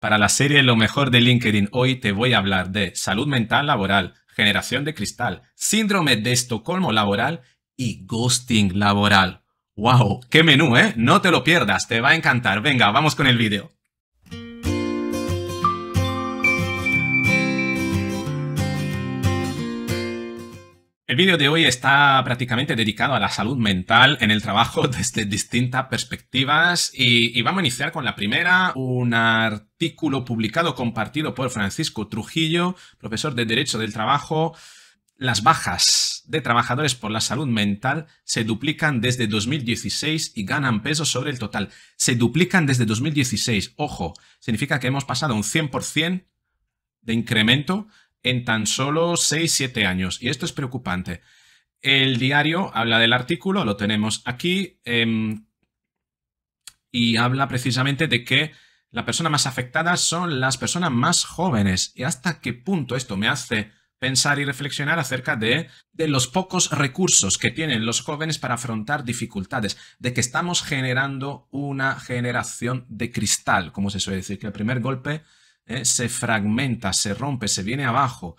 Para la serie Lo mejor de LinkedIn hoy te voy a hablar de salud mental laboral, generación de cristal, síndrome de Estocolmo laboral y ghosting laboral. ¡Wow! ¡Qué menú, eh! No te lo pierdas, te va a encantar. Venga, vamos con el vídeo. El vídeo de hoy está prácticamente dedicado a la salud mental en el trabajo desde distintas perspectivas y, vamos a iniciar con la primera, un artículo publicado compartido por Francisco Trujillo, profesor de Derecho del Trabajo. Las bajas de trabajadores por la salud mental se duplican desde 2016 y ganan peso sobre el total. Se duplican desde 2016, ojo, significa que hemos pasado un 100% de incremento en tan solo 6-7 años. Y esto es preocupante. El diario habla del artículo, lo tenemos aquí, em, y habla precisamente de que la persona más afectada son las personas más jóvenes. ¿Y hasta qué punto esto me hace pensar y reflexionar acerca de, de, los pocos recursos que tienen los jóvenes para afrontar dificultades, de que estamos generando una generación de cristal, como se suele decir, que el primer golpe ¿eh? se fragmenta, se rompe, se viene abajo.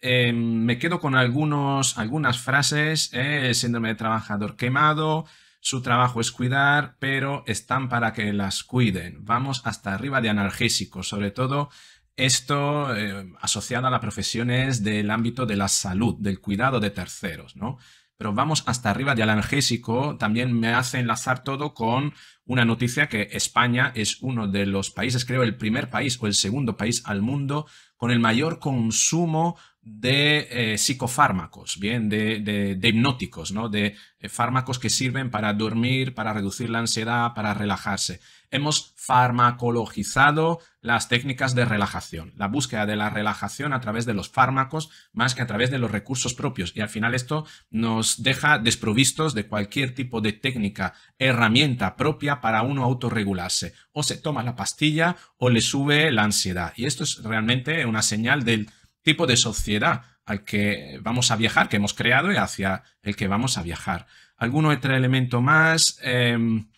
Em, me quedo con algunos, algunas frases, eh, síndrome de trabajador quemado, su trabajo es cuidar, pero están para que las cuiden. Vamos hasta arriba de analgésicos, sobre todo esto em, asociado a las profesiones del ámbito de la salud, del cuidado de terceros, ¿no? pero vamos hasta arriba de Alangésico, también me hace enlazar todo con una noticia que España es uno de los países, creo el primer país o el segundo país al mundo con el mayor consumo de eh, psicofármacos, bien, de, de, hipnóticos, ¿no? De eh, fármacos que sirven para dormir, para reducir la ansiedad, para relajarse. Hemos farmacologizado las técnicas de relajación, la búsqueda de la relajación a través de los fármacos más que a través de los recursos propios. Y al final esto nos deja desprovistos de cualquier tipo de técnica, herramienta propia para uno autorregularse. O se toma la pastilla o le sube la ansiedad. Y esto es realmente una señal del tipo de sociedad al que vamos a viajar, que hemos creado y hacia el que vamos a viajar. Alguno otro elemento más, em,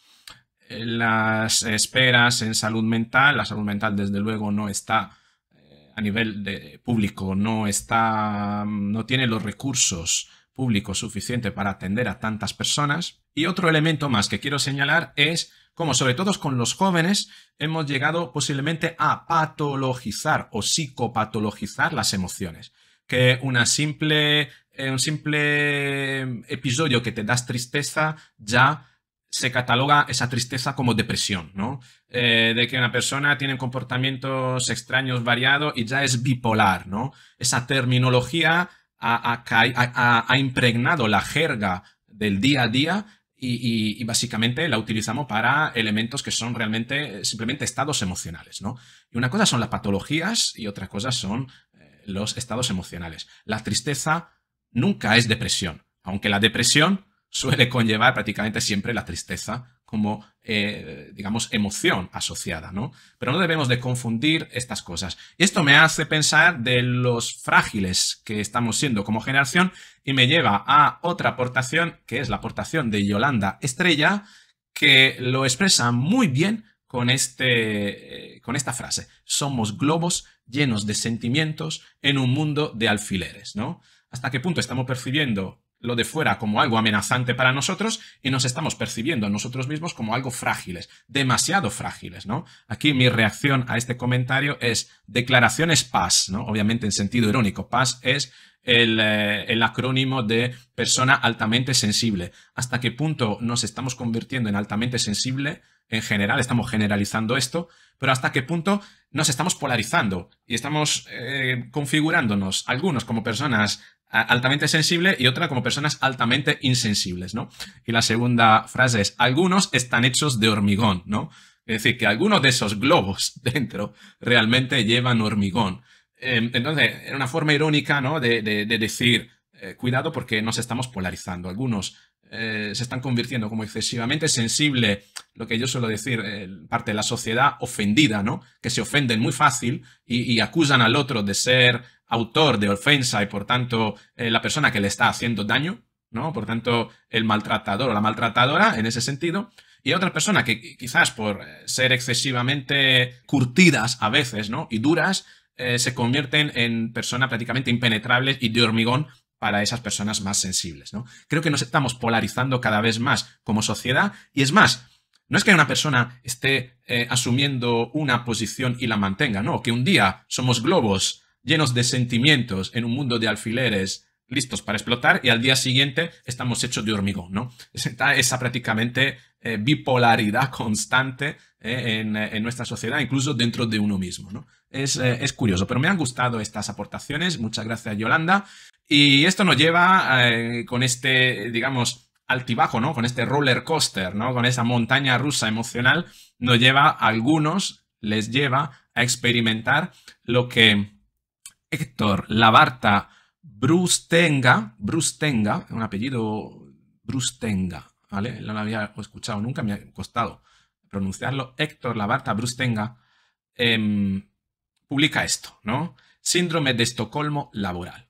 las esperas en salud mental, la salud mental desde luego no está eh, a nivel de público, no está, no tiene los recursos públicos suficientes para atender a tantas personas. Y otro elemento más que quiero señalar es como sobre todo con los jóvenes hemos llegado posiblemente a patologizar o psicopatologizar las emociones. Que una simple, eh, un simple episodio que te das tristeza ya se cataloga esa tristeza como depresión, ¿no? Eh, de que una persona tiene comportamientos extraños, variados y ya es bipolar, ¿no? Esa terminología ha impregnado la jerga del día a día y, básicamente la utilizamos para elementos que son realmente eh, simplemente estados emocionales, ¿no? Y una cosa son las patologías y otra cosa son eh, los estados emocionales. La tristeza nunca es depresión, aunque la depresión suele conllevar prácticamente siempre la tristeza como eh, digamos, emoción asociada, ¿no? Pero no debemos de confundir estas cosas. Y esto me hace pensar de los frágiles que estamos siendo como generación y me lleva a otra aportación, que es la aportación de Yolanda Estrella, que lo expresa muy bien con, este, eh, con esta frase. Somos globos llenos de sentimientos en un mundo de alfileres, ¿no? ¿Hasta qué punto estamos percibiendo lo de fuera como algo amenazante para nosotros y nos estamos percibiendo a nosotros mismos como algo frágiles, demasiado frágiles, ¿no? Aquí mi reacción a este comentario es declaraciones PAS, paz, ¿no? Obviamente en sentido irónico, paz es eh, el, acrónimo de persona altamente sensible. ¿Hasta qué punto nos estamos convirtiendo en altamente sensible? En general, estamos generalizando esto, pero hasta qué punto nos estamos polarizando y estamos eh, configurándonos algunos como personas altamente sensible y otra como personas altamente insensibles, ¿no? Y la segunda frase es, algunos están hechos de hormigón, ¿no? Es decir, que algunos de esos globos dentro realmente llevan hormigón. Em, entonces, era una forma irónica, ¿no? De, decir, eh, cuidado porque nos estamos polarizando. Algunos eh, se están convirtiendo como excesivamente sensible, lo que yo suelo decir, eh, parte de la sociedad ofendida, ¿no? Que se ofenden muy fácil y, acusan al otro de ser autor de ofensa y por tanto eh, la persona que le está haciendo daño, ¿no? Por tanto, el maltratador o la maltratadora en ese sentido. Y otra otras personas que quizás por ser excesivamente curtidas a veces, ¿no? Y duras, se convierten en personas prácticamente impenetrables y de hormigón para esas personas más sensibles, ¿no? Creo que nos estamos polarizando cada vez más como sociedad y es más, no es que una persona esté eh, asumiendo una posición y la mantenga, no, que un día somos globos llenos de sentimientos en un mundo de alfileres listos para explotar y al día siguiente estamos hechos de hormigón, ¿no? Está esa prácticamente eh, bipolaridad constante eh, en, nuestra sociedad, incluso dentro de uno mismo, ¿no? Es, es curioso, pero me han gustado estas aportaciones. Muchas gracias, Yolanda. Y esto nos lleva eh, con este, digamos, altibajo, ¿no? Con este roller coaster, ¿no? Con esa montaña rusa emocional, nos lleva a algunos, les lleva a experimentar lo que Héctor Labarta Brustenga, Brustenga, un apellido Brustenga, ¿vale? No lo había escuchado nunca, me ha costado pronunciarlo. Héctor Labarta Brustenga em, publica esto, ¿no? Síndrome de Estocolmo laboral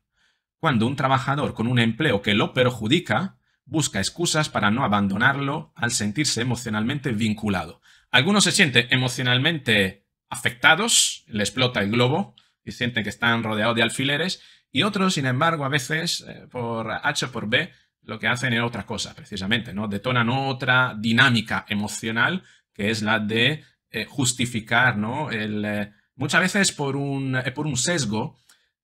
cuando un trabajador con un empleo que lo perjudica busca excusas para no abandonarlo al sentirse emocionalmente vinculado. Algunos se sienten emocionalmente afectados, le explota el globo y sienten que están rodeados de alfileres, y otros, sin embargo, a veces, eh, por H o por B, lo que hacen es otra cosa, precisamente, ¿no? Detonan otra dinámica emocional, que es la de eh, justificar, ¿no? Eh, muchas veces por un, por un sesgo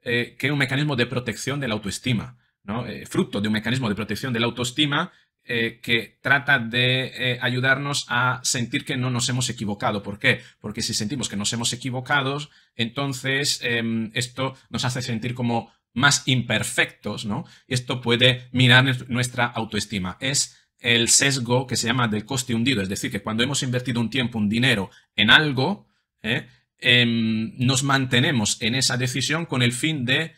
eh, que un mecanismo de protección de la autoestima, ¿no? Eh, fruto de un mecanismo de protección de la autoestima eh, que trata de ayudarnos a sentir que no nos hemos equivocado. ¿Por qué? Porque si sentimos que nos hemos equivocado, entonces em, esto nos hace sentir como más imperfectos, ¿no? esto puede mirar nuestra autoestima. Es el sesgo que se llama del coste hundido, es decir, que cuando hemos invertido un tiempo, un dinero en algo, Em, nos mantenemos en esa decisión con el fin de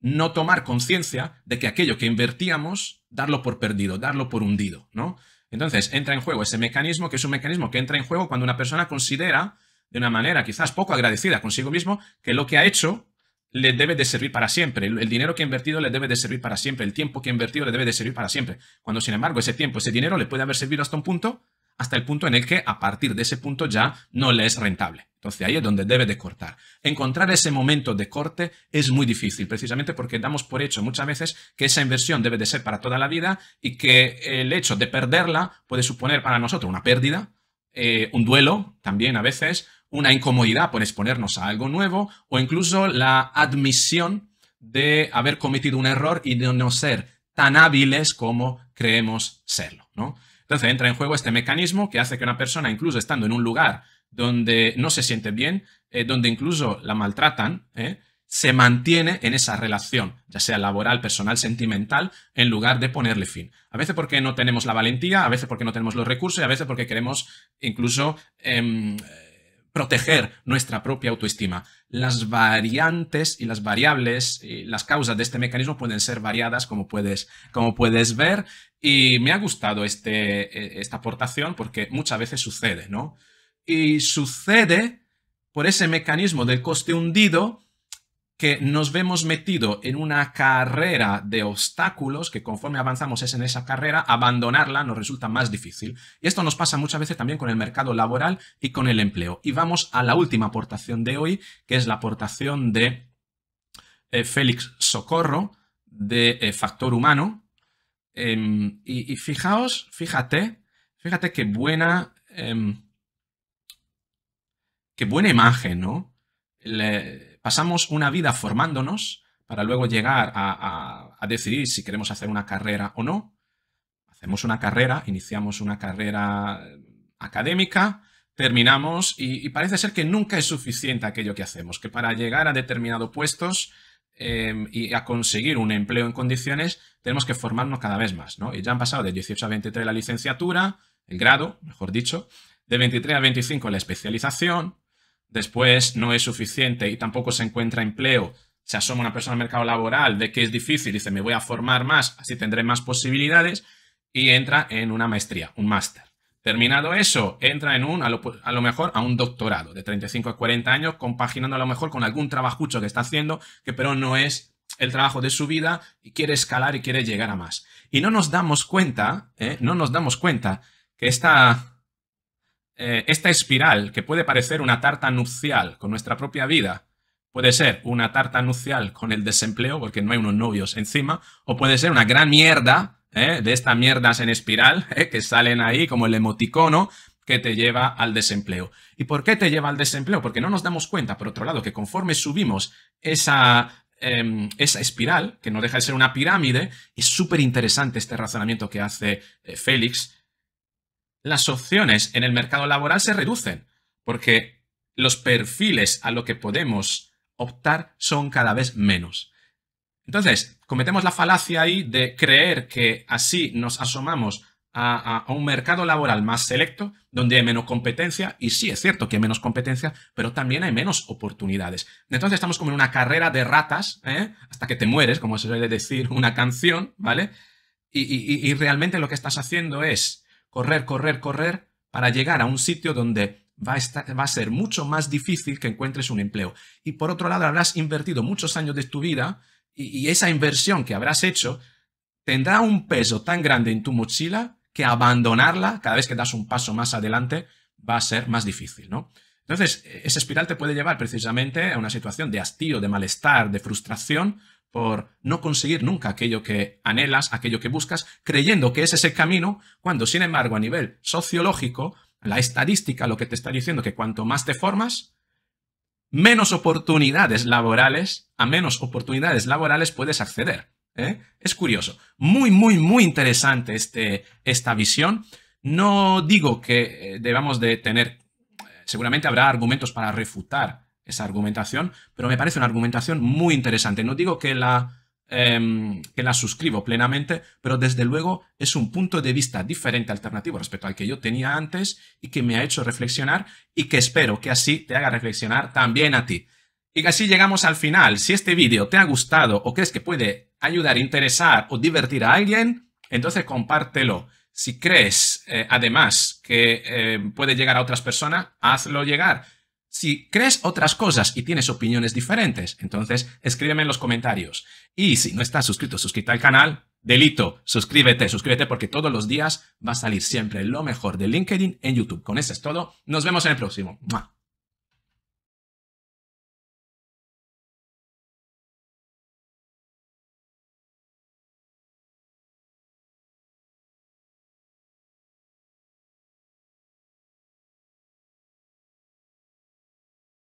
no tomar conciencia de que aquello que invertíamos, darlo por perdido, darlo por hundido, ¿no? Entonces, entra en juego ese mecanismo, que es un mecanismo que entra en juego cuando una persona considera, de una manera quizás poco agradecida consigo mismo, que lo que ha hecho le debe de servir para siempre, el dinero que ha invertido le debe de servir para siempre, el tiempo que ha invertido le debe de servir para siempre, cuando sin embargo ese tiempo, ese dinero le puede haber servido hasta un punto hasta el punto en el que a partir de ese punto ya no le es rentable. Entonces ahí es donde debe de cortar. Encontrar ese momento de corte es muy difícil, precisamente porque damos por hecho muchas veces que esa inversión debe de ser para toda la vida y que el hecho de perderla puede suponer para nosotros una pérdida, eh, un duelo también a veces, una incomodidad por exponernos a algo nuevo o incluso la admisión de haber cometido un error y de no ser tan hábiles como creemos serlo, ¿no? Entonces entra en juego este mecanismo que hace que una persona, incluso estando en un lugar donde no se siente bien, eh, donde incluso la maltratan, eh, se mantiene en esa relación, ya sea laboral, personal, sentimental, en lugar de ponerle fin. A veces porque no tenemos la valentía, a veces porque no tenemos los recursos y a veces porque queremos incluso em, proteger nuestra propia autoestima. Las variantes y las variables, eh, las causas de este mecanismo pueden ser variadas, como puedes, como puedes ver, y me ha gustado este, e, esta aportación porque muchas veces sucede, ¿no? Y sucede por ese mecanismo del coste hundido que nos vemos metido en una carrera de obstáculos que conforme avanzamos es en esa carrera, abandonarla nos resulta más difícil. Y esto nos pasa muchas veces también con el mercado laboral y con el empleo. Y vamos a la última aportación de hoy, que es la aportación de eh, Félix Socorro, de eh, Factor Humano. Em, y, fijaos, fíjate, fíjate qué buena... Em, qué buena imagen, ¿no? Le, pasamos una vida formándonos para luego llegar a, decidir si queremos hacer una carrera o no. Hacemos una carrera, iniciamos una carrera eh, académica, terminamos y, parece ser que nunca es suficiente aquello que hacemos, que para llegar a determinados puestos em, y a conseguir un empleo en condiciones tenemos que formarnos cada vez más, ¿no? Y ya han pasado de 18 a 23 la licenciatura, el grado, mejor dicho, de 23 a 25 la especialización, después no es suficiente y tampoco se encuentra empleo, se asoma una persona al mercado laboral, de que es difícil, dice, me voy a formar más, así tendré más posibilidades, y entra en una maestría, un máster. Terminado eso, entra en un, a lo, mejor, a un doctorado de 35 a 40 años, compaginando a lo mejor con algún trabajucho que está haciendo, que pero no es el trabajo de su vida y quiere escalar y quiere llegar a más. Y no nos damos cuenta, ¿eh? no nos damos cuenta que esta eh, esta espiral, que puede parecer una tarta nupcial con nuestra propia vida, puede ser una tarta nupcial con el desempleo, porque no hay unos novios encima, o puede ser una gran mierda, ¿eh? de estas mierdas en espiral, ¿eh? que salen ahí como el emoticono, que te lleva al desempleo. ¿Y por qué te lleva al desempleo? Porque no nos damos cuenta, por otro lado, que conforme subimos esa em, esa espiral, que no deja de ser una pirámide, es súper interesante este razonamiento que hace Félix las opciones en el mercado laboral se reducen, porque los perfiles a los que podemos optar son cada vez menos. Entonces, cometemos la falacia ahí de creer que así nos asomamos a, un mercado laboral más selecto, donde hay menos competencia, y sí es cierto que hay menos competencia, pero también hay menos oportunidades. Entonces estamos como en una carrera de ratas, ¿eh? hasta que te mueres, como se suele decir una canción, ¿vale? y realmente lo que estás haciendo es correr, correr, correr, para llegar a un sitio donde va a, va a ser mucho más difícil que encuentres un empleo. Y por otro lado, habrás invertido muchos años de tu vida y, esa inversión que habrás hecho tendrá un peso tan grande en tu mochila que abandonarla cada vez que das un paso más adelante va a ser más difícil, ¿no? Entonces, e-, esa espiral te puede llevar precisamente a una situación de hastío, de malestar, de frustración, por no conseguir nunca aquello que anhelas, aquello que buscas, creyendo que ese es ese camino, cuando sin embargo a nivel sociológico, la estadística lo que te está diciendo que cuanto más te formas, menos oportunidades laborales, a menos oportunidades laborales puedes acceder. ¿eh? Es curioso. Muy, muy, muy interesante este, esta visión. No digo que eh, debamos de tener, eh, seguramente habrá argumentos para refutar esa argumentación, pero me parece una argumentación muy interesante. No digo que la, em, que la suscribo plenamente, pero desde luego es un punto de vista diferente, alternativo respecto al que yo tenía antes y que me ha hecho reflexionar y que espero que así te haga reflexionar también a ti. Y así llegamos al final. Si este vídeo te ha gustado o crees que puede ayudar, interesar o divertir a alguien, entonces compártelo. Si crees, eh, además, que eh, puede llegar a otras personas, hazlo llegar. Si crees otras cosas y tienes opiniones diferentes, entonces escríbeme en los comentarios. Y si no estás suscrito, suscríbete al canal. Delito, suscríbete, suscríbete porque todos los días va a salir siempre lo mejor de LinkedIn en YouTube. Con eso es todo. Nos vemos en el próximo.